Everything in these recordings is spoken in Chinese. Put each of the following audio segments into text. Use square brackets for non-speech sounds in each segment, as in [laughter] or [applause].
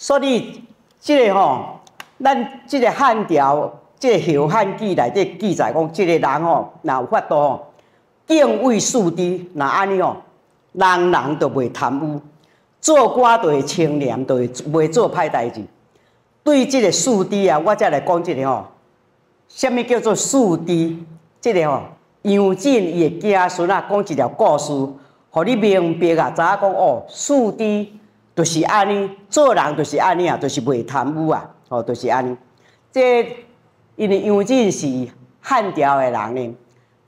所以，即个吼，咱即个汉朝，即个《后汉记》内底记载讲，即个人吼，若有法度，敬畏树敌，若安尼吼，人人都袂贪污，做官都会清廉，都会袂做歹代志。对即个树敌啊，我再来讲一个吼，什物叫做树敌？即个吼，杨进伊的子孙啊，讲一条故事，互你明白啊，早讲哦，树敌。就是安尼做人，就是安尼啊，都是袂贪污啊，吼，是安尼。因为杨靖是汉朝的人诶，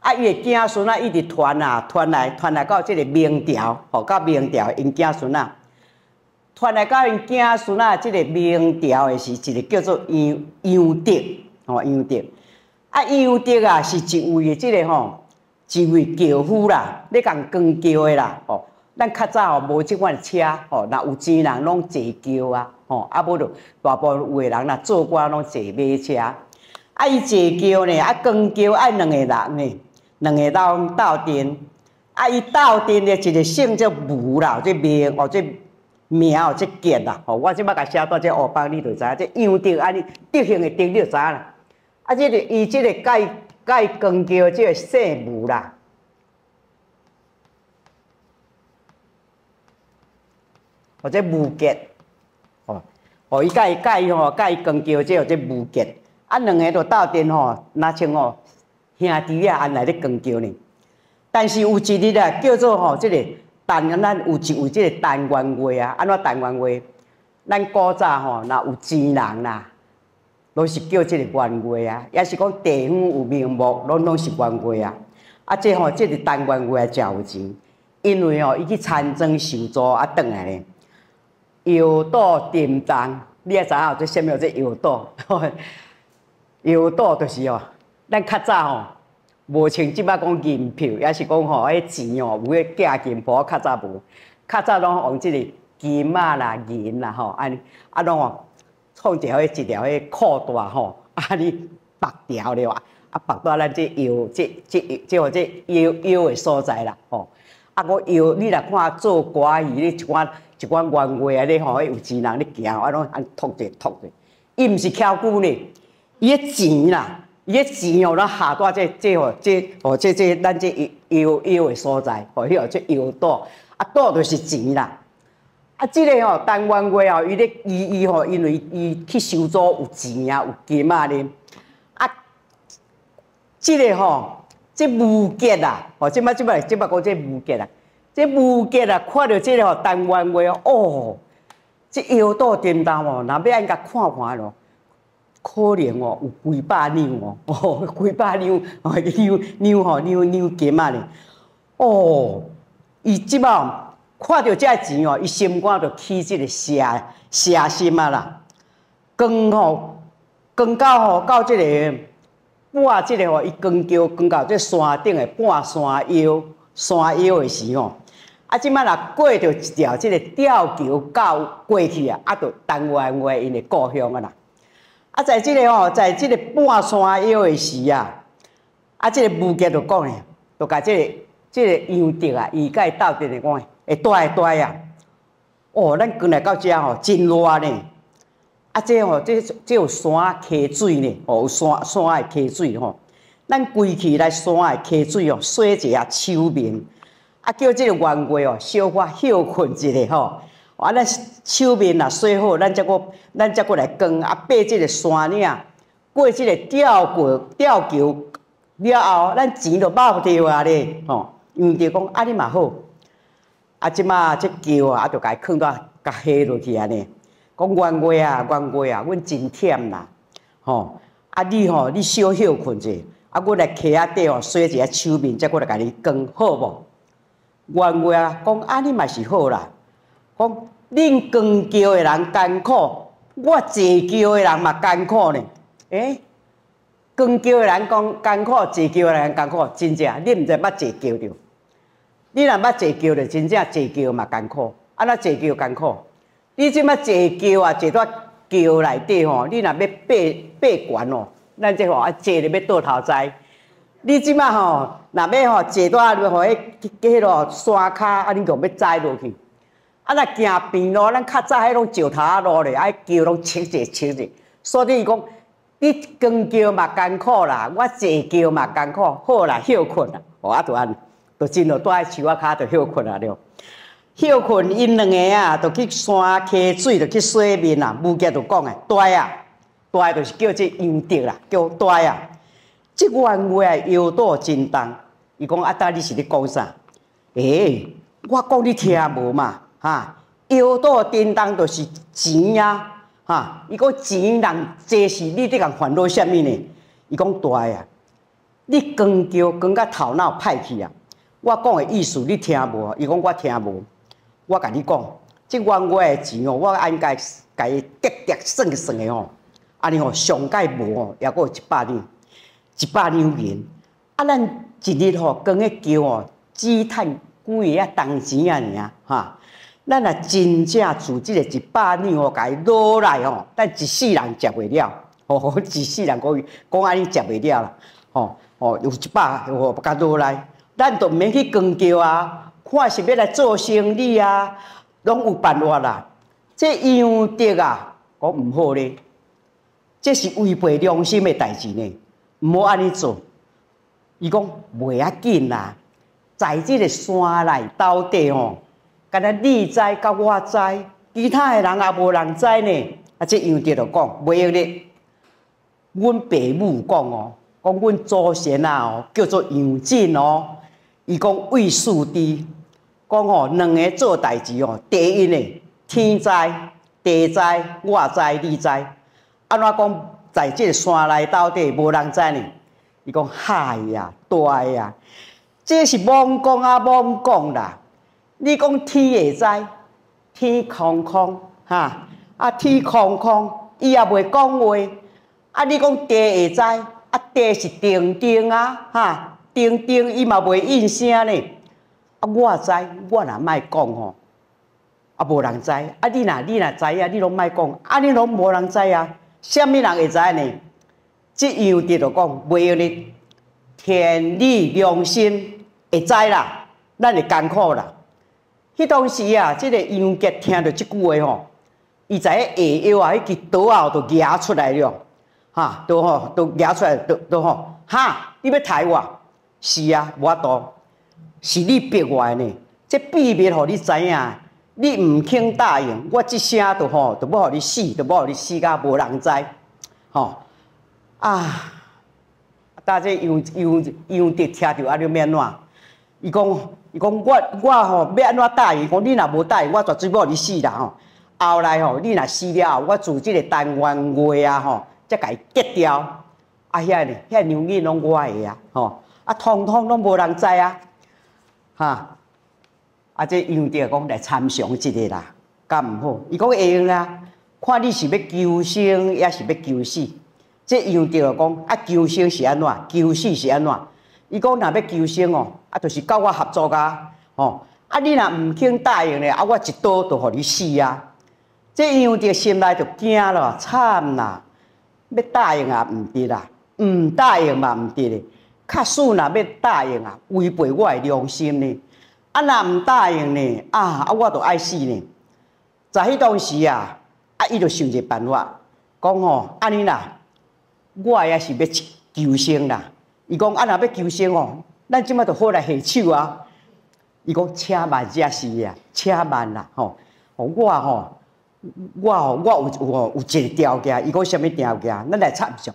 啊，伊的子孙啊一直传啊，传来传来到这个明朝，吼，到明朝，因子孙啊，传来到因子孙啊，即个明朝的是一个叫做杨杨德，吼，杨德啊，杨德啊是一位这个吼，一位轿夫啦，咧共讲教的啦，吼。咱较早吼无即款车吼，若有钱人拢坐轿啊，吼，啊，无着大部分有诶人若做官拢坐马车。啊，伊坐轿呢，啊，光轿爱两个人呢，两个人斗斗阵。啊，伊斗阵呢，一个姓叫吴啦，即名哦，即名哦，即建啦。吼，我即摆甲写到即乌板，你着知影，即样顶安尼德行诶顶，你著知啦。啊，即个伊即个盖盖光轿，即个姓吴啦。或者木屐，哦，哦，伊甲伊吼，伊光桥即或即木屐，啊，两个都斗阵吼，若像吼兄弟啊，安尼咧光桥呢？但是有一日啊，叫做吼，即个单，咱有一位即个单元话啊，安怎单元话？咱古早吼，若有钱人啦，拢是叫即个官话啊，也是讲地方有名目，拢拢是官话啊。啊，即吼，即个元官话真有钱，因为哦，伊去参政受助啊，转来咧。腰多沉重，你也知影做什么做腰多？腰 [laughs] 多就是哦。咱较早吼，无像即摆讲银票，也是讲吼，迄钱哦，有诶假银币，较早无，较早拢用即个金仔啦、银啦吼，安，啊拢哦，创一条一条迄裤带吼，安尼绑条了，啊绑在咱即腰，即即即个即腰腰诶所在啦，吼。啊，我腰你若看做瓜子，你一寡。一寡原鬼安尼吼，迄有钱人咧行，我拢安托住托住。伊毋是敲骨呢，伊个钱啦，伊个钱哦，咱下挂这这吼这吼这这咱这游游游个所在哦，迄号这游岛，啊岛就是钱啦。啊，这个吼，单元鬼哦，伊咧伊伊吼，因为伊去收租有钱啊，有金嘛咧。啊，这个吼，这物结啦，吼即摆即摆即摆讲这物结啦。这物杰啊，看到这个台湾话哦，这腰肚颠倒哦，若要人甲看看咯，可怜哦，有几百妞哦，[laughs] 哦，几百妞，妞妞吼，妞妞金嘛呢？哦，伊即摆看到这钱哦，伊心肝就起这个邪邪心啊啦，光吼，光到吼到这个半这个吼，伊光桥光到这山顶的半山腰，山腰的时哦。啊，即摆若过着一条即个吊桥到过去啊，啊，就台湾外因的故乡啊啦。啊，在即个吼，在即个半山腰的时啊，啊，即个物件就讲咧，就甲即个即个杨德啊，伊伊斗阵的讲，会会带啊。哦，咱近来到遮吼，真热呢。啊，即哦，这这有山溪水呢，哦，有山山的溪水哦。咱归去来山的溪水哦，洗一下手面。啊，叫即个员工哦，小可休困一下吼。啊，咱手面啊，洗好，咱再个，咱再过来扛啊，爬即个山岭，过即个吊过吊桥了后，咱钱都包掉啊咧吼。杨着讲啊你嘛好。啊，即嘛即桥啊，啊就伊囥块甲下落去安尼。讲弯月啊，弯月啊，阮真忝啦，吼。啊你吼，你小休困一下，啊阮来起仔底哦，洗一下手面，再过来甲你扛好无？原话讲安尼嘛是好啦。讲恁光桥的人艰苦，我坐桥的人嘛艰苦呢。哎，光桥的人讲艰苦，坐桥的人艰苦，真正你毋知捌坐桥着？你若捌坐桥着，真正坐桥嘛艰苦。安尼坐桥艰苦？你即摆坐桥啊，坐到桥内底吼，你若要爬爬悬哦，咱即吼啊，坐着要倒头栽。你即马吼，若要吼坐在要吼，迄叫迄落山骹，啊，恁讲要载落去。啊，若行平路，咱较早迄种石头路咧，啊，桥拢拆者拆者。所以伊讲，你光桥嘛艰苦啦，我坐桥嘛艰苦。好啦，休困啦，我啊就按，就真啰，待在树仔骹，头休困啊了。休困，因两个啊，就去山溪水，就去洗面啦。物件就讲诶，待啊，待就是叫做养钓啦，叫待啊。即番话腰倒叮当，伊讲阿达，你是咧讲啥？诶，我讲你听无嘛？哈，腰倒叮当就是钱呀！哈，伊讲钱人济是，你伫人烦恼啥物呢？伊讲大啊，你光叫光甲头脑歹去啊！我讲的意思你听无？伊讲我听无。我甲你讲，即番话钱哦，我按甲伊格格算去算的哦，安尼哦上届无哦，也过一百年。一百两银，啊，咱一日吼光迄叫哦，只趁几个啊铜钱啊尔，哈。咱若真正自即个一百两哦，家落来吼，咱一世人食袂了，[laughs] 吼、哦，一世人讲讲安尼食袂了啦，吼吼，有一百哦家落来，咱都免去光叫啊，看是要来做生意啊，拢有办法啦。这样的啊，讲毋好咧，这是违背良心诶代志咧。无安尼做，伊讲袂要紧啦，在这个山内斗底哦，敢若你知甲我知，其他的人也无人知呢。啊，即杨爹就讲袂用咧，阮爸母讲哦，讲阮祖先啊哦，叫做杨震哦，伊讲为树弟，讲哦两个做代志哦，第一呢，天灾地灾我灾你灾，安怎讲？在即山内到底无人知呢？伊讲海呀、大呀，这是懵讲啊懵讲啦。你讲天会知，天空空哈啊，天空空，伊也袂讲话。啊，你讲地会知，啊地是定定啊哈，定定伊嘛袂应声呢。啊，我知，我也卖讲哦，啊无人知。啊，你若你若知呀，你拢卖讲，啊你拢无人知啊。什么人会知呢？这样的就讲，没有呢。天理良心会知啦，咱会艰苦啦。迄当时啊，这个杨杰听到即句话吼，伊在下腰啊，迄支刀啊都举出来了，哈，都吼都举出来，都都吼，哈，你要杀我？是啊，我刀，是你逼我的呢。这秘密，吼，你知影？你毋肯答应，我一声都吼，都要互你死，都要互你死甲无人知，吼啊！大姊杨杨杨在听着，啊！你要安怎？伊讲伊讲我我吼要安怎答应？讲你若无答应，我绝对要互你死人。后来吼，你若死了后，我住即个单元月啊吼，甲伊结掉。啊遐呢遐娘囡拢我的啊吼，啊统统拢无人知啊，哈。啊，这杨帝讲来参详一日啦，敢毋好？伊讲会用啦，看你是要求生抑是要求死。这杨帝讲啊，求生是安怎，求死是安怎？伊讲若要求生哦，啊，就是跟我合作啊，吼！啊，你若毋肯答应咧，啊，我一刀都互你死啊！这杨帝心内就惊咯，惨啦！要答应也毋得啦，毋答应嘛毋得咧。假使若要答应啊，违背我的良心咧。啊！若毋答应呢？啊！啊！我都爱死呢。在迄当时啊，啊！伊就想一个办法，讲吼，安尼啦，我也是要求生啦。伊讲，啊！若要求生哦，咱即马就好来下手啊。伊讲，请慢些，是啊，请慢啦，吼！我吼，我吼，我有有有一个条件，伊讲什物条件？咱来插上，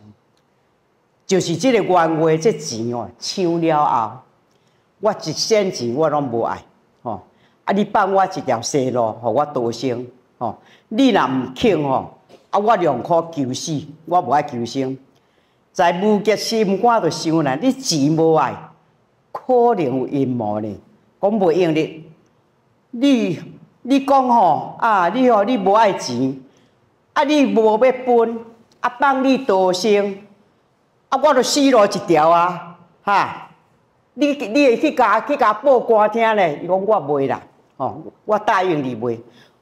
就是即个原话，这钱哦，抢了后。我一仙钱我拢无爱，吼！啊，你放我一条生路，互我逃生，吼！你若毋肯吼，啊，我两可求死，我无爱求生。在无极心，我着想啦，你钱无爱，可能有阴谋呢，讲袂用的。你你讲吼，啊，你吼你无爱钱，啊，你无要分，啊，放你逃生，啊，我着死路一条啊，哈！你你会去甲去甲报歌听咧？伊讲我袂啦，吼！我答应你袂，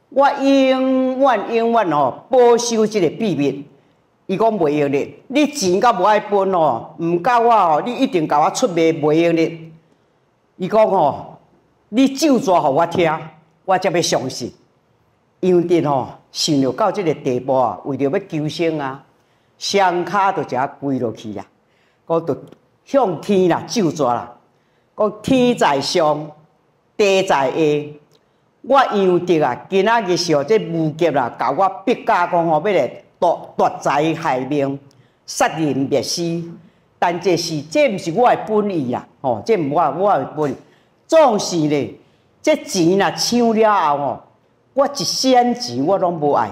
我永远永远吼保守即个秘密。伊讲袂用咧，你钱甲无爱分哦，毋教我哦，你一定甲我出卖袂用咧。伊讲吼，你酒抓互我听，我才要相信。杨震吼，想着到即个地步啊，为着要求生啊，双骹就一下跪落去啊，讲：“着向天啦，酒抓啦。国天在上，地在下，我杨德啊，今仔日想这吴杰啦，搞我逼家讲吼，要来夺夺财害命，杀人灭尸，但这是这毋是我的本意啦，吼，这毋我我本，总是呢，这钱啦抢了后吼，我一仙钱我拢无爱，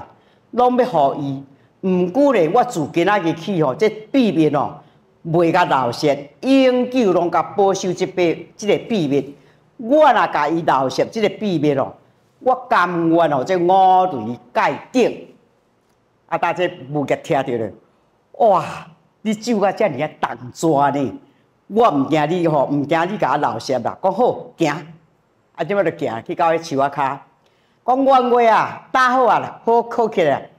拢要互伊，毋过呢，我自今仔日起吼，这避免哦。袂甲流血，永久拢甲保守即笔即个秘密。我若甲伊流血，即个秘密咯，我甘愿哦，即五雷盖顶。阿大姐木屐听着嘞，哇，你怎遮尔啊重抓呢？我毋惊你吼，毋惊你甲我流血啦。讲好行，阿即马就行去到迄树仔下。讲原话啊，打好啊啦，好客起来。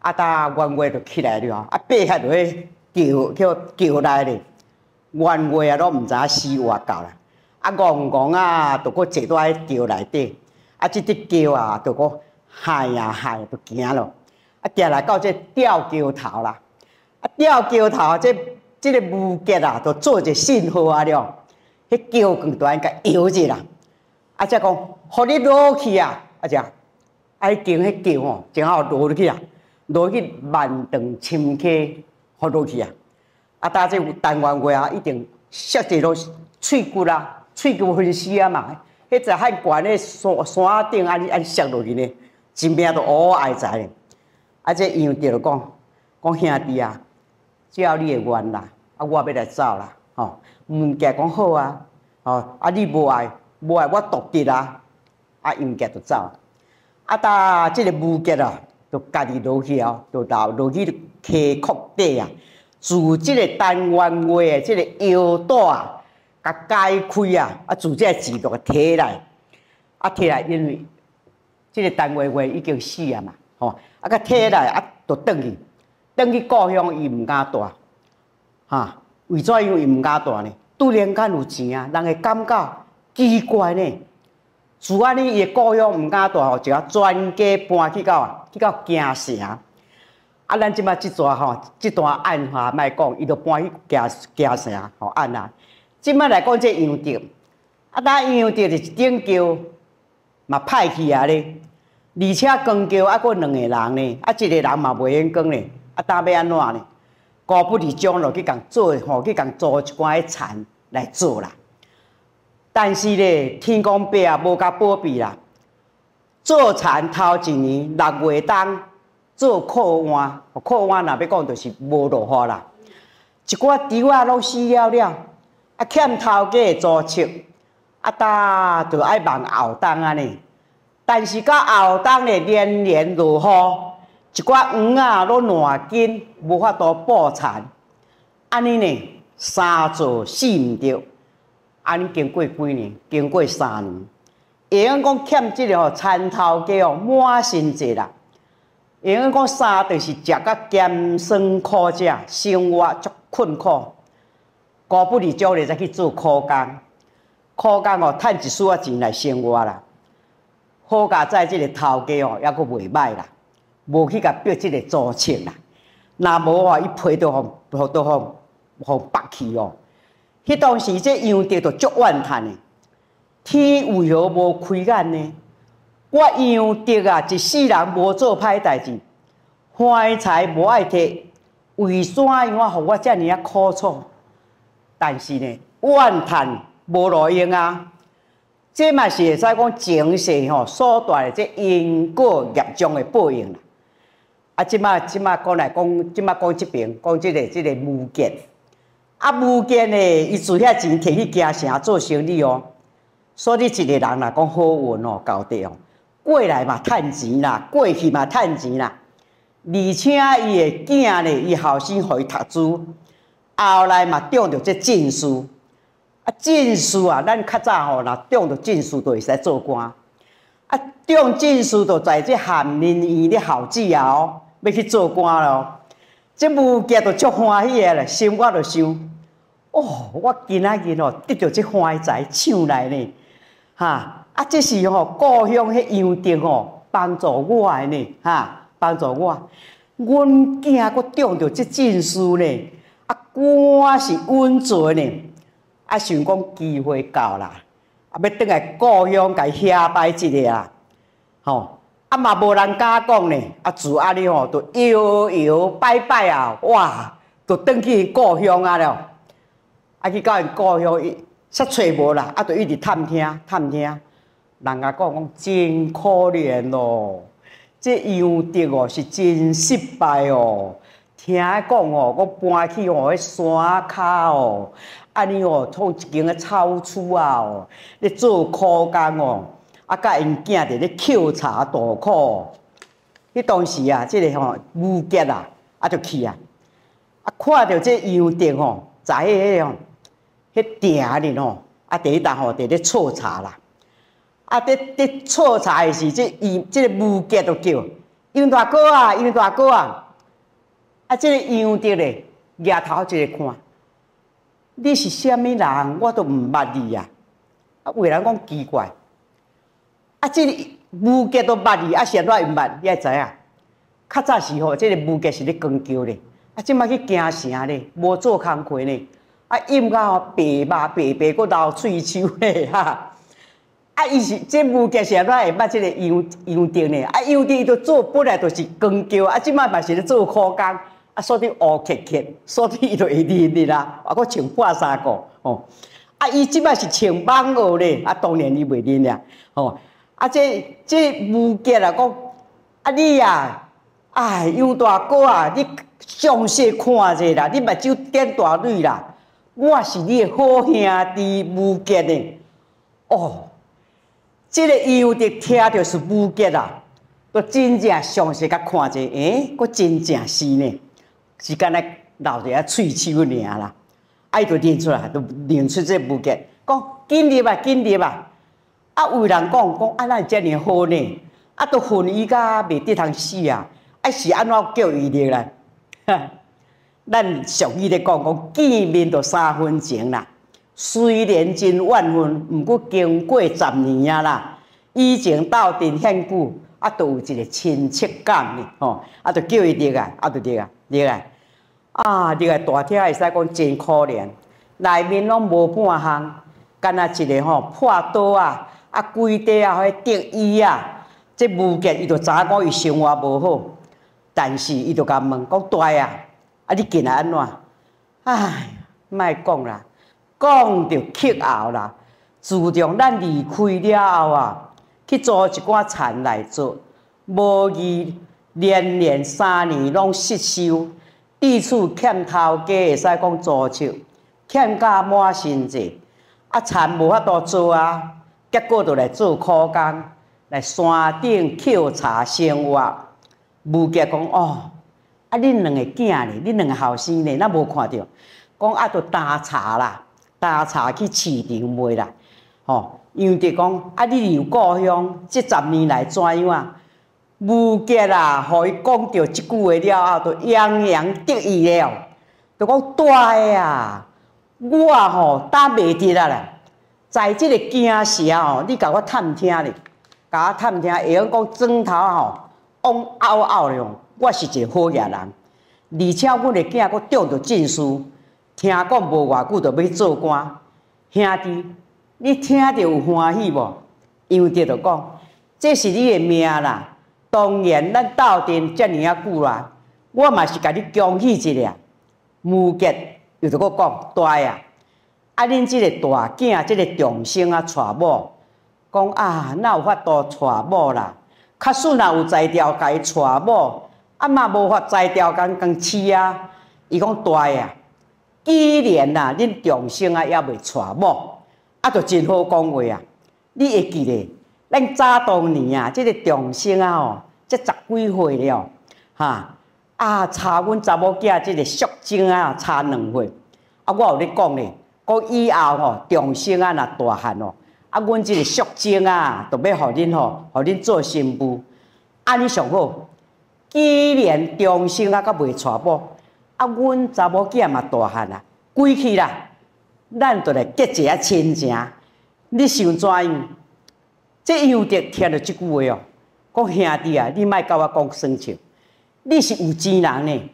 阿搭原话就起来了哦，阿背下腿。桥叫桥来咧，原话啊，都毋知啊，死活到啦。啊，戆戆啊，都搁坐在桥内底。啊，即只桥啊，都搁嗨啊嗨，都惊咯。啊，惊来到这吊桥头啦。啊，吊桥头这这个木架啊，都做者信号啊了。迄桥杆都安该摇着啦。啊，则讲互你落去啊，啊，则。啊桥，迄桥吼，正好落去啊，落去万丈深坑。好落去啊！啊，大即有单元过啊，一定设置都喙骨啦、喙骨分析啊嘛。迄只海悬的山山顶啊，尼摔落去咧，前面都乌矮仔。阿这杨蝶就讲：讲兄弟啊，只要你会愿啦，阿我要来走啦，吼。毋格讲好啊，吼，阿你无爱，无爱我独得啦，阿木格就走。阿搭即个木格啊，就家己落去哦，就留落去。提阔地啊，自这个单元位的这个腰带啊，甲解开啊，啊，自这钱落提来，啊，提来因为这个单位已经死啊嘛，吼，啊，甲提来啊，就转去，转去故乡伊毋敢住，哈，为怎样伊毋敢住呢？拄然间有钱啊，人会感觉奇怪呢，所以呢，伊故乡毋敢住吼，就要全家搬去到啊，去到京城。啊，咱即马即段吼，即段案下莫讲，伊就搬去嫁嫁啥吼案啦。即马来讲个杨钓，啊，呾杨钓是顶桥嘛派去啊咧，而且光桥啊，阁两个人呢，啊，一个人嘛袂用讲咧，啊呾要安怎呢？高不离将落去共做吼，去共租一寡田来做啦。但是咧，天公伯啊，无甲保庇啦，做田头一年六月冬。做靠岸，靠岸，若要讲，就是无落花啦。一寡猪仔拢死了了，啊，欠头家租钱，啊，呾就爱望后冬啊呢。但是到后冬嘞，连连落雨，一寡黄啊落烂根，无法度播产。安尼呢，三做死毋着。安尼经过几年，经过三年，会用讲欠这个头家哦，满心疾啦。因为讲三就是食较艰酸苦食，生活足困苦，寡不离朝日再去做苦工，苦工哦，趁一丝仔钱来生活啦。好佳哉，即个头家哦，抑阁袂歹啦，无去甲逼即个租钱啦。若无哦，伊皮都互，都互，互剥去哦。迄当时这样地都足怨叹的，天为何无开眼呢？我杨德啊，一世人无做歹代志，发财无爱提，为啥样啊？互我尔啊苦楚？但是呢，怨叹无路用啊！这嘛是会使讲前世吼所带的这因果业障的报应啦。啊，即嘛即嘛讲来讲，即嘛讲即边讲即个即个物件。啊，物件呢，伊存遐钱摕去京城做生意哦，所以一个人若讲好运哦，搞到哦。过来嘛，趁钱啦；过去嘛，趁钱啦。而且伊诶囝咧，伊后生互伊读书，后来嘛中着这进书。啊，进书啊，咱较早吼，若中着进书都会使做官。啊，中进书就在这翰林院咧校子啊，哦，要去做官咯。这母件都足欢喜诶咧，心我都想，哦，我今仔日哦得着这花财，抢来呢，哈。啊，这是吼故乡迄杨灯吼帮助我诶呢，哈，帮助我。阮囝阁中着即证书呢，啊，官是阮做呢，啊，想讲机会到啦，啊，要倒来故乡，伊下拜一下啦，吼，啊嘛无人敢讲呢，啊，自安尼吼，就摇摇摆摆啊，哇，就转去故乡啊了，啊去到因故乡，煞找无啦，啊，就一直探听探听。人家讲讲真可怜咯，这杨定哦是真失败哦。听讲哦，佫搬去哦，迄山骹哦，安尼哦，创一间个草厝啊哦，咧做苦工哦，啊甲因囝伫咧捡茶度苦。迄当时啊，即个吼物杰啊，啊就去啊，啊看到这杨定哦，在迄个吼，迄埕里吼，啊第一搭吼，伫咧撮茶啦。啊！伫伫错查诶时，即伊即个物件都叫杨大哥啊，杨大哥啊！啊，这个杨的咧，抬头就来看，你是虾米人？我都毋捌你啊。啊，为人讲奇怪。啊，即、这物件都捌你，啊，小赖毋捌，你也知啊？较早时候，这个物件是咧光叫咧，啊，即摆去惊城咧？无做工开咧，啊，阴到白毛白白，搁老喙手咧哈。啊！伊是即物件是安怎会捌即个杨杨丁嘞。啊，杨丁伊都做本来就是光角，啊，即摆嘛是咧做苦工，啊，所以乌漆漆，所以伊就会认日啦，啊，佫穿半衫裤，吼。啊，伊即摆是穿网裤咧，啊，当然伊袂认啦，吼。啊，即即物件啊，讲啊，你啊，哎，杨大哥啊，你详细看一下啦，你目睭点大蕊啦，我是你的好兄弟吴件呢，哦。这个有的听着是无结啦，我真正详细甲看者，哎，我真正是呢，是干嘞老者啊，吹嘘尔啦，爱都认出来，都认出这无结，讲今日吧，今日吧，啊，有人讲讲啊，咱遮尔好呢，啊，都恨伊噶袂得通死啊，啊是安怎叫伊的啦？哈，咱俗语咧讲，讲见面就三分情啦。虽然真万分，毋过经过十年啊啦，以前斗阵遐久，啊，都有一个亲切感哩吼，啊，就叫伊入来，啊，就入来，入来，啊，入来，大厅会使讲真可怜，内面拢无半项，干那一个吼破桌啊，啊，规块啊，遐竹椅啊，即物件伊就影讲伊生活无好，但是伊就甲问讲，大啊，啊，你仔安怎？唉，莫讲啦。讲着气后啦，自从咱离开了后啊，去做一寡田来做，无疑连年三年拢失收，地主欠头家会使讲租借，欠家满身债，啊，田无法度做啊，结果就来做苦工，来山顶捡茶生活。吴杰讲哦，啊，恁两个囝呢？恁两个后生呢？那无看着讲啊，着打茶啦。搭茶去市场买啦，吼，又在讲啊，你游故乡，即十年来怎样啊？无价啊，互伊讲到即句话了后，就洋洋得意了，就讲呆啊，我吼搭袂得啊啦，在即个惊时吼，你甲我探听咧，甲我探听，会用讲砖头吼往凹凹哩，我是一个好野人，而且阮的囝阁中着证书。听讲无偌久着要去做官，兄弟，你听着有欢喜无？杨爹着讲，这是你的命啦。当然，咱斗阵遮尔啊久啦，我嘛是甲你恭喜一下。”无极又着我讲，大啊！啊恁即个大囝，即个重孙啊娶某，讲啊哪有法度娶某啦？较实若有才调，甲伊娶某，啊嘛无法才调，共共饲啊。伊讲大啊。既然呐，恁重生啊也未娶某，啊就真好讲话啊。你会记得，咱早当年啊，即个重生啊吼，即十几岁了，哈啊，差阮查某囝即个淑贞啊差两岁。啊，我有咧讲咧，讲以后吼，重生啊若大汉哦，啊，阮即个淑贞啊，就要互恁吼，互恁做新妇。安尼上好，既然重生啊佮未娶某。啊，阮查某囝嘛大汉啦，归去啦，咱就来结一下亲情。你想怎样？这又的听到即句话哦，讲兄弟啊，你卖甲我讲生笑。你是有钱人呢，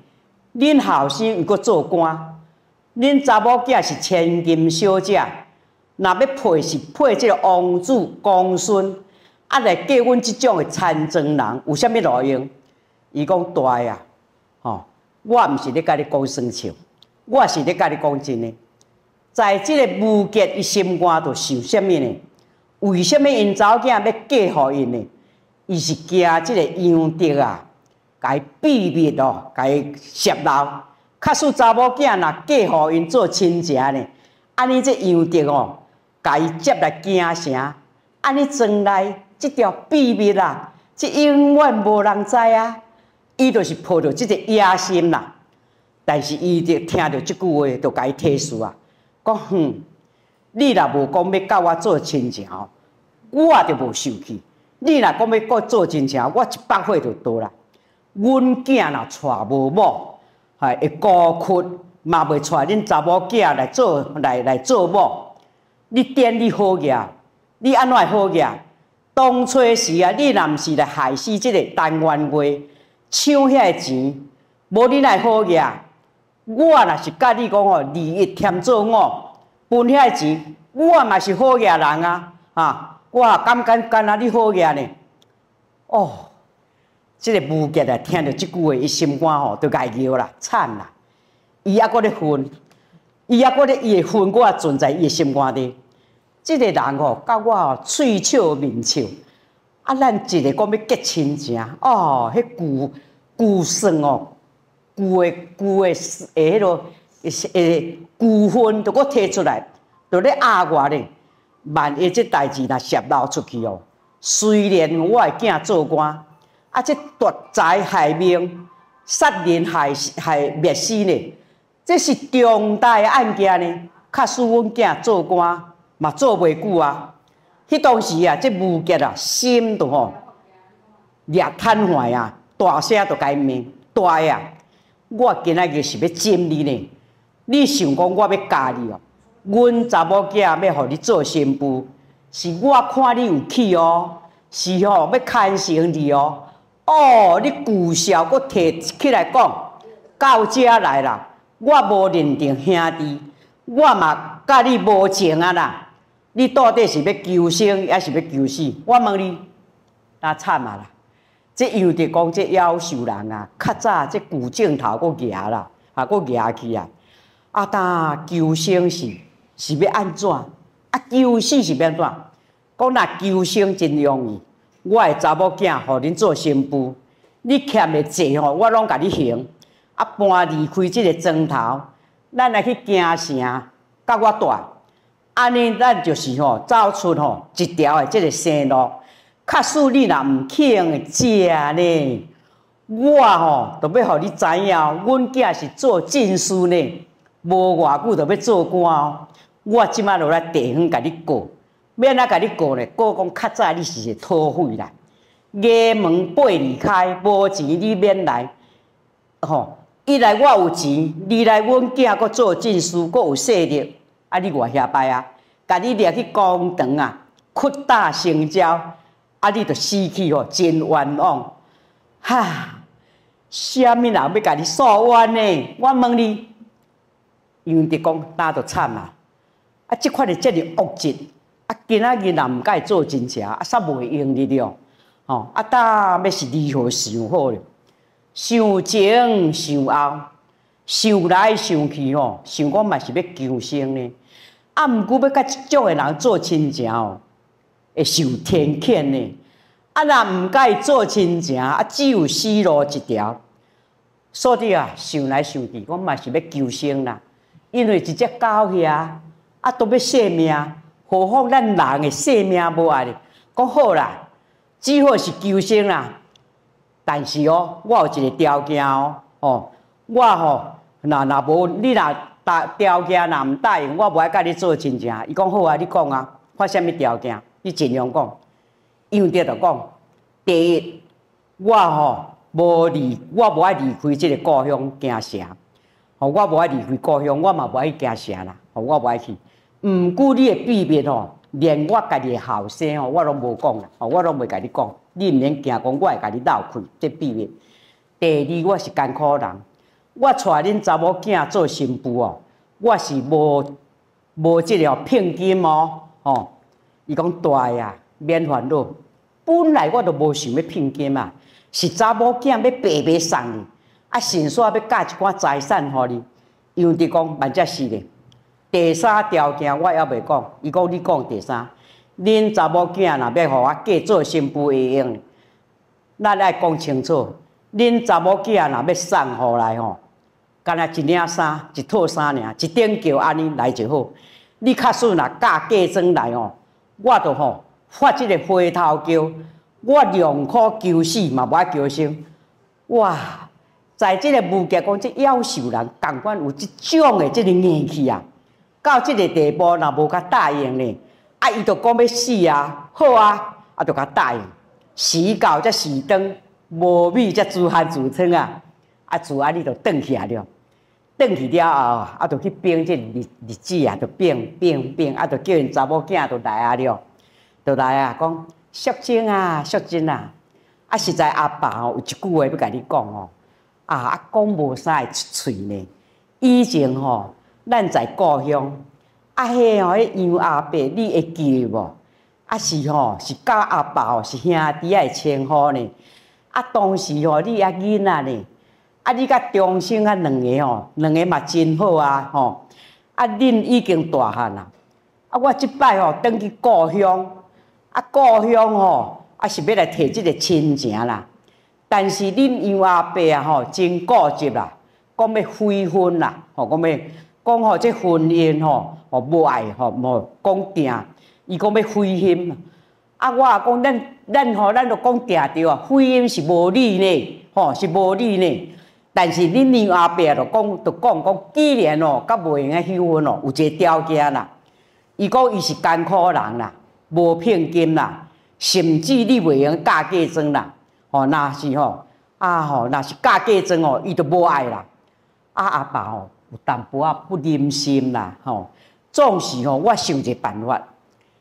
恁后生又果做官，恁查某囝是千金小姐，若要配是配即个王子公孙，啊来嫁阮即种的参尊人，有啥物路用？伊讲大啊。我毋是咧家己讲酸笑，我也是咧家己讲真诶。在即个无杰伊心肝度想什么呢？为什么因查某囝要嫁互因呢？伊是惊即个杨德啊，该秘密哦，该泄漏。卡输查某囝若嫁互因做亲戚呢，安尼即杨德哦，该接来惊啥？安尼将来即条秘密啊，即永远无人知啊。伊就是抱着即个野心啦，但是伊就听到即句话，就伊提示啊。讲哼，你若无讲要教我做亲情吼，我著无受气。你若讲要过做亲情，我一百岁就倒啦。阮囝若娶无某，还会孤苦，嘛袂娶恁查某囝来做来来做某。你点你好业，你安怎会好业？当初时啊，你若毋是来害死即个陈元辉。抢遐钱，无你来好个我若是甲你讲吼，利益添做恶，分遐钱，我嘛是好个人啊！啊，我啊感觉干阿你好个呢？哦，即个物件啊，听到即句话，伊心肝吼就家摇啦，惨啦！伊阿个咧分，伊阿个咧伊个分，我存在伊个心肝底。即个人吼，甲我吼，喙笑面笑。啊，咱一个讲要结亲情哦，迄旧旧生哦，旧的旧的诶，迄落诶，旧婚都阁摕出来，都咧压我咧。万一这代志若泄露出去哦，虽然我囝做官，啊，这夺财害命、杀人害害灭尸呢，这是重大案件呢，较实，阮囝做官嘛，做袂久啊。伊当时啊，这物件啊，心都吼，掠瘫痪啊，大声都该骂。大爷，我今仔日是要见你呢。你想讲我要嫁你哦？阮查某囝要互你做新妇，是我看你有气哦，是吼要牵绳你哦。哦，你旧笑搁提起来讲，到遮来啦，我无认定兄弟，我嘛甲你无情啊啦。你到底是要求生还是要求死？我问你，那惨啊啦！这又得讲这要求人啊，较早这古镜头阁夹啦，啊阁夹起啊！啊，当求生是是要安怎？啊，求死是安怎？讲那求生真容易，我的查某囝，互恁做新妇，你欠的债吼，我拢甲你还。啊，搬离开这个庄头，咱来去京城，甲我住。安尼，咱就是吼，走出吼一条诶，即个生路，确实你若毋肯食呢？我吼，都要互你知影，阮囝是做进书呢，无偌久都要做官。我即卖落来地远，甲你告，免怎甲你告呢？告讲较早，你是个土匪啦！衙门八里开，无钱你免来。吼，一来我有钱，二来阮囝阁做进书，阁有势力。啊！你外下拜啊！甲你掠去公堂啊，扩大成招，啊！你着死去哦，真冤枉！哈！虾米人要甲你诉冤呢？我问你，杨德公那着惨啊！啊！即款的这尔恶疾啊，今仔日甲伊做真邪啊，煞袂用的了！哦啊！搭要是如何想好咧？想前想后，想来想去哦，想我嘛是要求生呢？啊，毋过要甲即种诶人做亲情哦，会受天谴呢。啊，若毋甲伊做亲情，啊，只有死路一条。所以啊，想来想去，我嘛是要求生啦。因为一只狗遐，啊，都要性命，何况咱人诶性命无碍咧。讲好啦，只好是求生啦。但是哦，我有一个条件哦，哦，我吼，若若无你若。答条件若毋答应，我无爱甲你做真正。伊讲好啊，你讲啊，发什物条件？你尽量讲，伊有样着讲。第一，我吼无离，我无爱离开即个故乡惊城。吼，我无爱离开故乡，我嘛无爱惊城啦。吼，我无爱去。毋过你诶秘密吼，连我家己诶后生吼，我拢无讲啦。吼，我拢袂甲你讲。你毋免惊讲我会甲你闹开，这秘密。第二，我是艰苦人。我娶恁查某囝做新妇哦，我是无无即个聘金哦，吼！伊讲大啊，免烦恼。本来我都无想要聘金啊，是查某囝要白白送你，啊，神煞要嫁一寡财产互你，又迪讲万则是咧。第三条件我犹未讲，伊讲你讲第三，恁查某囝若要互我嫁做新妇会用，咱爱讲清楚，恁查某囝若要送互来吼。干阿一领衫、一套衫尔，一顶轿安尼来就好。你卡算若嫁嫁装来哦，我都吼发即个花头叫，我宁可求死嘛，无爱求生。哇，在即个物价讲，即夭寿人，共款有即种的即个硬气啊，到即个地步若无甲答应呢，啊伊就讲要死啊，好啊，啊就甲答应，死到则死断，无米则自汗自撑啊，啊自安尼就顿起来了。等去了后，啊，就去变这日日子啊，就变变变，啊，就叫因查某囝就来啊了，就来啊，讲淑珍啊，淑珍啊，啊，实在阿爸哦，有一句话要甲你讲哦，啊，啊，讲无三诶一喙呢，以前吼，咱在故乡，啊，迄哦，迄杨阿伯，你会记咧无？啊是吼，是教阿爸哦，是兄弟诶称呼呢，啊，当时吼，你啊囡仔呢？啊！你甲中生啊，两个吼，两个嘛真好啊，吼！啊，恁已经大汉啦。啊，我即摆吼，登去故乡，啊，故乡吼，啊是要来摕即个亲情啦。但是恁杨阿伯啊，吼，真固执啦，讲要悔婚啦，吼，讲要讲吼，即婚姻吼，吼无爱吼，无讲定。伊讲要悔婚，啊，我啊讲咱咱吼，咱就讲定着啊，婚姻是无理呢，吼，是无理呢。但是恁娘阿伯就讲就讲讲，既然哦，佮袂用个休婚咯，有一个条件啦。如果伊是艰苦人啦，无聘金啦，甚至你袂用嫁嫁妆啦，吼，那是吼，啊吼，那是嫁嫁妆哦，伊就无爱啦。啊阿爸哦，有淡薄仔不忍心啦，吼。总是吼，我想一个办法，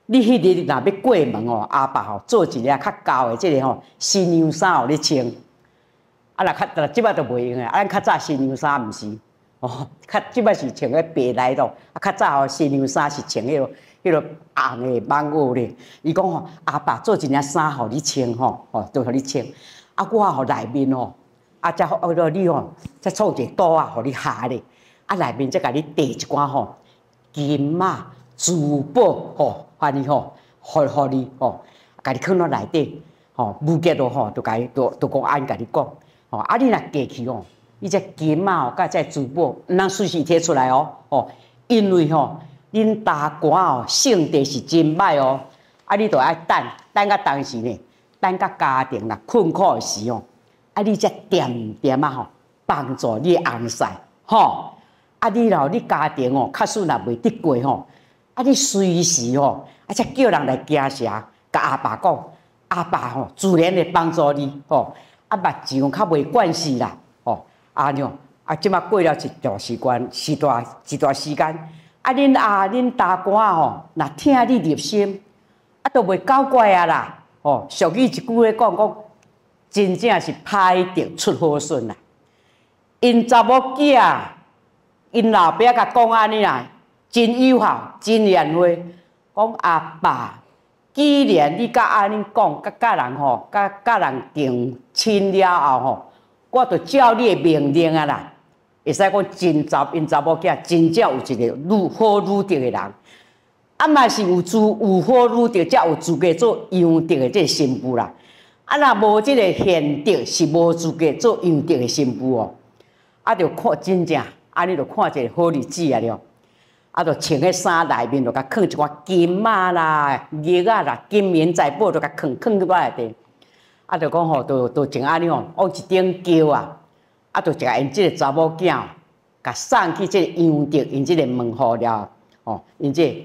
你迄日若要过门哦，阿爸吼，做一件较厚的即个吼，新娘衫哦，你穿。啊，若较来即摆都袂用诶，啊，咱较早新娘衫毋是哦，较即摆是穿个白内咯。啊，较早哦新娘衫是穿迄落迄落红诶晚舞嘞。伊讲哦，阿爸做一件衫互你穿吼，吼就互你穿。啊，我哦内面哦，啊再迄落你吼，则凑一个刀啊互你下咧，啊，内面则甲你叠一寡吼金马珠宝吼，反正吼，互互哩吼，家己看落内底吼，物件都吼，甲就家就就按甲己讲。啊，阿你若过去哦，伊只金嘛哦，加只主播，通随时摕出来哦哦，因为吼，恁大官哦，性地是真歹哦，啊，你都爱等，等个当时呢，等个家庭啦困苦时哦，啊，你则点点啊吼，帮助你翁婿，吼，啊，你然你家庭哦，确实若未得过吼，啊，你随时吼，啊，则叫人来家下，甲阿爸讲，阿爸吼，自然会帮助你，吼。啊，目睭较袂惯势啦，哦，啊，娘，啊，即马过了一段时间，时段一段时间，啊，恁啊，恁大官吼，若听你入心，啊，都袂搞怪啊啦，哦，俗语一句话讲讲，真正是歹着出好顺啦，因查某囝，因老爸甲讲安尼啦，真友好，真贤惠，讲阿爸。既然你甲安尼讲，甲甲人吼，甲甲人定亲了后吼，我就照你的命令啊啦，会使讲真查因查某囝真正有一个如好如着的人，啊嘛是有资有好如着，则有资格做洋得的这新妇啦。啊，若无这个贤德，是无资格做洋得的新妇哦。啊，著看真正，安尼着看一个好日子啊了。啊，就穿迄衫内面，就甲藏一寡金仔啦、玉仔啦、金银财宝，就甲藏藏我内底。啊，就讲吼，就就像安尼哦，往一顶轿啊。啊，就一个因即个查某囝，甲送去即个杨德因即个门户了。哦，因即、个。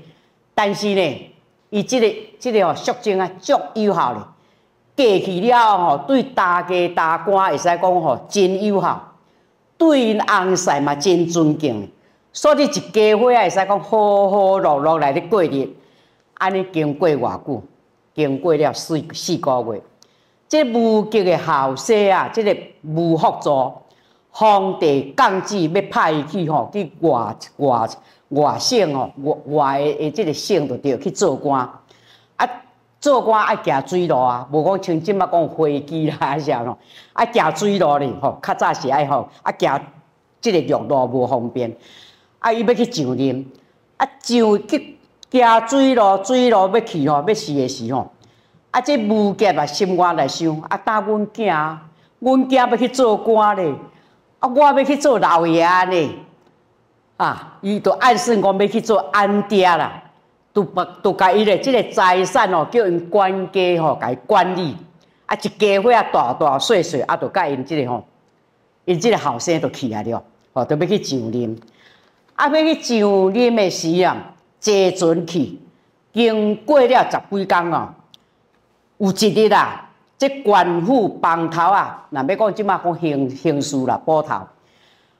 但是呢，伊即个即个吼术症啊，足有效嘞。过去了后吼，对大家大官会使讲吼，真有效。对因翁婿嘛，真尊敬。所以一家伙啊，会使讲好好落落来咧过日。安尼经过偌久，经过了四四个月。即吴极的后生啊，即个吴福族，皇帝降旨要派去吼去外外外省哦，外外个即个省着着去做官。啊，做官爱行水路啊，无讲像即马讲飞机啦啥咯，爱行水路哩吼，较早是爱吼，啊行即个陆路无方便。啊！伊要去上任，啊，上去加水路，水路要去吼，要死诶时吼。啊，即物件啊，心肝来想，啊，打阮囝，阮囝要去做官咧，啊，我要去做老爷咧，啊，伊都暗示我要去做安爹啦，都把都甲伊咧，即个财产哦，叫因管家吼，甲伊管理。啊，一家伙啊，大大细细，啊，都甲因即个吼，因即个后生都起来了，吼，都要去上任。啊，要去上任的时啊，坐船去，经过了十几天哦。有一日啊，这官府帮头啊，那要讲即马讲刑刑事啦，捕头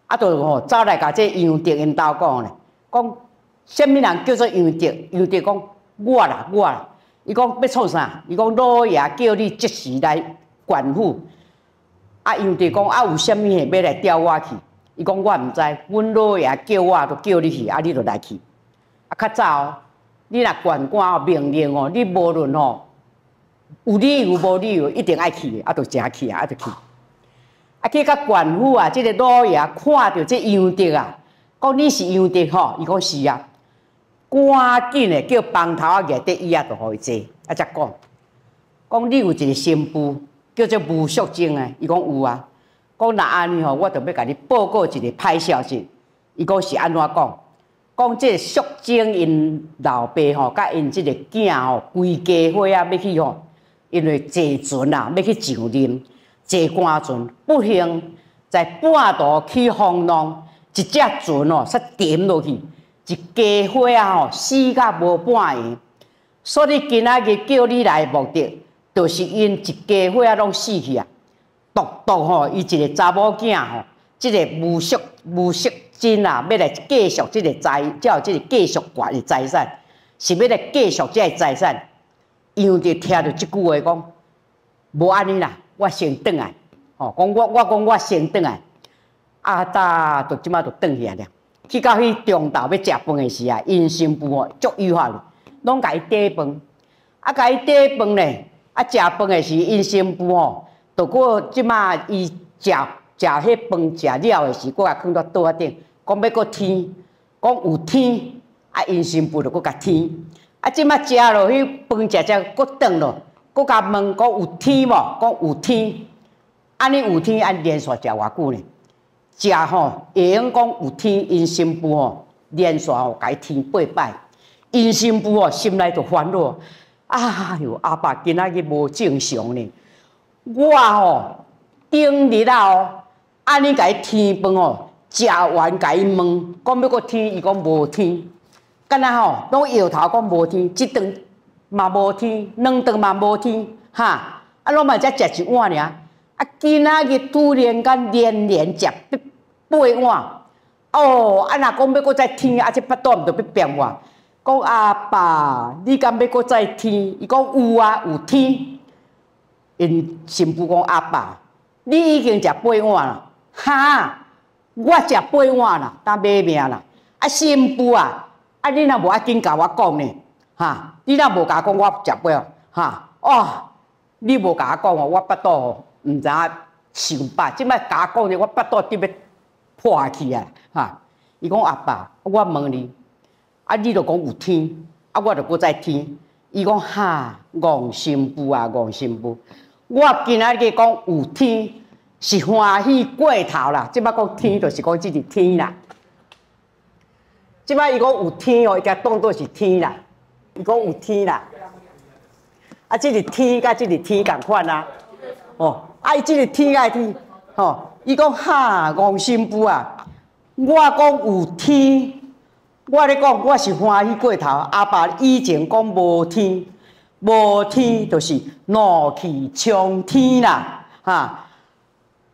啊，就吼走来甲这杨德因兜讲咧，讲什么人叫做杨德？杨德讲我啦，我啦。伊讲要创啥？伊讲老爷叫你即时来官府。啊，杨德讲啊，有啥物事要来调我去？伊讲我毋知，阮老爷叫我都叫你去，啊，你就来去。啊，较早，你若县官命令哦，你无论哦，有理由无理由，一定爱去，啊，就加去啊，啊，就去。啊，去甲县府啊，这个老爷看着这杨德啊，讲你是杨德吼，伊讲是啊，赶紧的叫帮头啊，家得伊啊，就互伊坐，啊，则讲，讲你有一个新妇，叫做吴淑贞啊，伊讲有啊。讲若安尼吼，我著要甲你报告一个歹消息。伊讲是安怎讲？讲即个叔郑因老爸吼，甲因即个囝吼，规家伙啊要去吼，因为坐船啊要去上任，坐官船，不幸在半途起风浪，一只船哦，煞沉落去，一家伙啊吼死甲无半个。所以今仔日叫你来目的，就是因一家伙啊拢死去啊。独独吼，伊一个查某囝吼，即个无锡无锡金啦，要来继续即个财，有即个继续权的财产，是要来继续即个财产。有就听着一句话讲，无安尼啦，我先转来，吼，讲我我讲我先转来，啊，搭就即马就转去啊俩去到迄中昼要食饭的时啊，因新妇哦，足愉快哩，拢甲伊底饭，啊甲伊底饭咧，啊食饭的时因生饭哦。到过即马，伊食食迄饭食了的时，我啊放在桌仔顶，讲要搁天，讲有天，啊因新妇着搁甲天啊即马食落去饭食食，搁断咯，搁甲问讲有天无，讲有天，安尼有天安连续食偌久呢？食吼，会用讲有天因新妇吼连续甲伊天八摆，因新妇哦心内就烦恼。啊哟阿爸今仔日无正常呢。我吼，顶日啊哦，安尼甲伊天饭哦，食完甲伊问，讲要个天，伊讲无天。干那吼，拢摇头讲无天，一顿嘛无天，两顿嘛无天，哈。啊，拢嘛才食一碗尔，啊，今仔日突然间连连食八碗。哦，啊，若讲要个再天，啊，这毋着要变我，讲阿爸，你敢要个再天，伊讲有啊，有天。因新妇讲阿爸，你已经食八碗啦，哈，我食八碗啦，当买命啦。啊，新妇啊，啊，你若无爱紧甲我讲呢，哈，你若无甲我讲我食碗，哈，哦，你无讲我，我腹肚毋知影想吧。即摆甲我讲呢，我腹肚直要破去啊，哈。伊讲阿爸，我问你，啊，你著讲有天，啊，我著搁再听。伊讲哈，戆新妇啊，戆新妇。我今仔日讲有天是欢喜过头啦，即摆讲天就是讲即是天啦。即摆伊讲有天哦，伊甲当作是天啦。伊讲有天啦，啊，即是天甲即是天共款啦，哦，啊，伊即是天个天，哦，伊讲哈憨新妇啊，我讲有天，我咧讲我是欢喜过头，阿爸以前讲无天。无天就是怒气冲天啦！哈，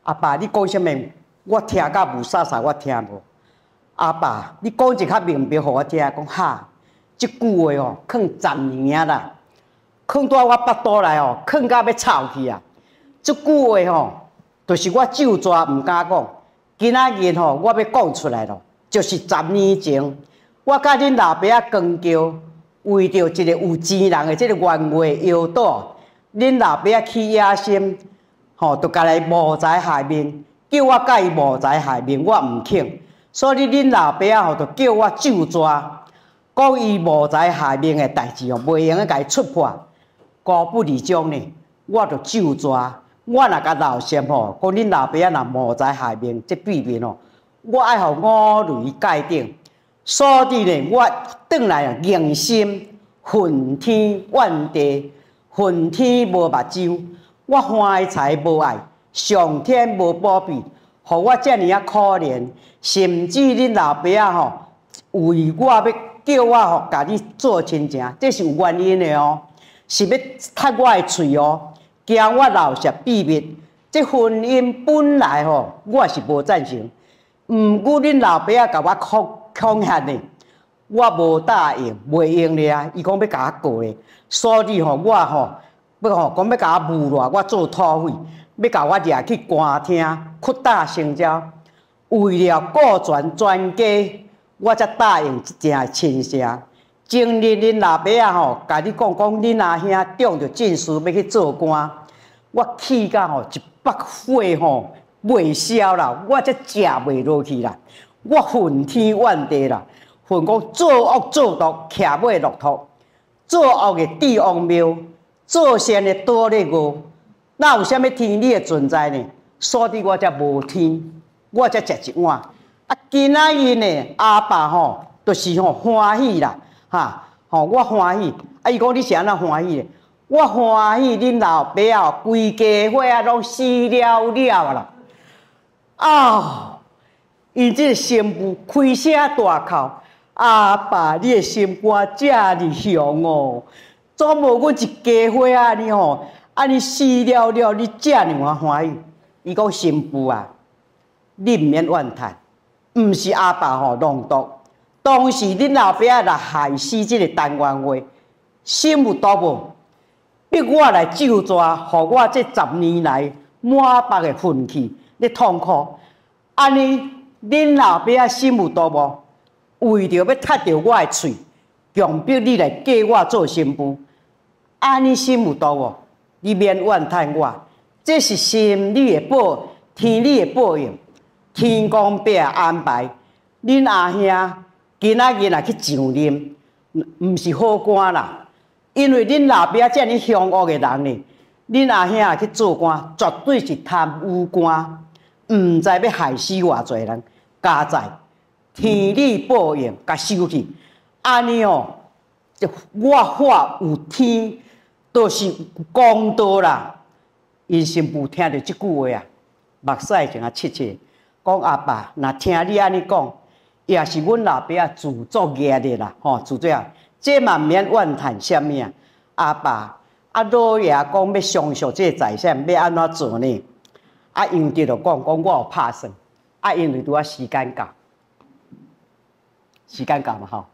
阿爸，你讲虾物？我听甲无沙沙，我听无。阿爸，你讲一较明白，互我听。讲哈，即句话哦，囥十年啦，囥在我腹肚内哦，囥甲要臭去啊！即句话吼，就是我酒醉毋敢讲。今仔日吼，我要讲出来咯，就是十年前，我甲恁老爸啊，光叫。为着一个有钱人诶，即个原话妖道，恁老爸起野心，吼，就甲来无财害命。叫我甲伊无财害命，我毋肯。所以恁老爸吼，就叫我就抓，讲伊无财害命诶代志哦，未用诶甲伊出破。孤不离众呢，我著就抓。我若甲老心吼，讲恁老爸若无财害命，即笔面哦，我爱吼五雷盖顶。所以呢，我倒来啊，用心恨天怨地，恨天无目睭，我喜财无爱，上天无保庇，互我这呢啊可怜。甚至恁老爸吼，为我要叫我吼，家己做亲情，这是有原因的哦，是要塞我的嘴哦，惊我老下秘密。这婚姻本来吼，我是无赞成，毋过恁老爸甲我哭。恐吓呢。我无答应，袂用咧啊！伊讲要甲我告咧，所以吼我吼要吼讲要甲我诬赖我做土匪，要甲我掠去官厅扩大成交，为了顾全全家，我才答应一件亲事。前日恁老爸啊吼，甲你讲讲，恁阿兄中着进士，要去做官，我气到吼一巴火吼，未消啦，我才食袂落去啦。我恨天怨地啦，恨讲作恶作毒骑马骆驼，作恶的帝王庙，作善的多列锅，那有啥物天理的存在呢？所以我才无天，我才食一碗。啊，今仔日呢，阿爸吼，就是吼欢喜啦，哈，吼我欢喜。啊，伊讲你是安那欢喜的？我欢喜恁老爸啊，规家伙啊，拢死了了啦，啊！伊即个新妇开声大哭，阿爸，你的心肝遮尔凶哦！总无阮一家伙安尼吼，安尼死了了，你遮尔欢喜？伊讲新妇啊，你不免怨谈，毋是阿爸吼弄毒，当时恁老爸啊来害死即个陈员外，心有多无？逼我来救助，互我即十年来满腹的愤气、个痛苦，安尼。恁老爸心有多无？为着要堵着我的嘴，强迫你来嫁我做新妇，安尼心有多无？你免怨叹我，这是心，你的报，天你的报应，天公伯安排。恁阿兄今仔日来去上任，毋是好官啦。因为恁老爸这样凶乡恶的人呢，恁阿兄去做官，绝对是贪污官，毋知要害死偌济人。加在天理报应，甲收去。安尼哦，就我法有天都是公道啦。因媳妇听到这句话啊，目屎就啊戚戚。讲阿爸，若听你安尼讲，也是阮老爸啊自作孽的啦，吼，自作孽。这嘛免怨叹，虾米啊？阿爸，阿老爷讲要相信这财产，要安怎做呢？阿杨爹就讲，讲我有拍算。啊，因为拄啊时间夹，时间夹嘛吼。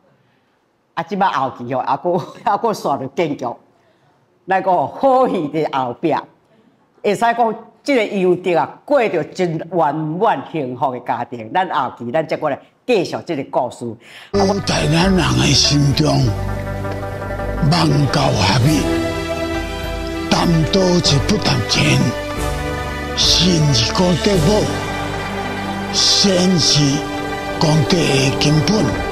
啊，即摆后期吼，啊个啊个续了电视那来个好戏的后壁，会使讲这个优点啊，过着真圆满幸福的家庭。咱后期咱再过来继续这个故事。我在咱人的心中，梦到何必？担多是不担钱，心一个铁无。先是讲给金本。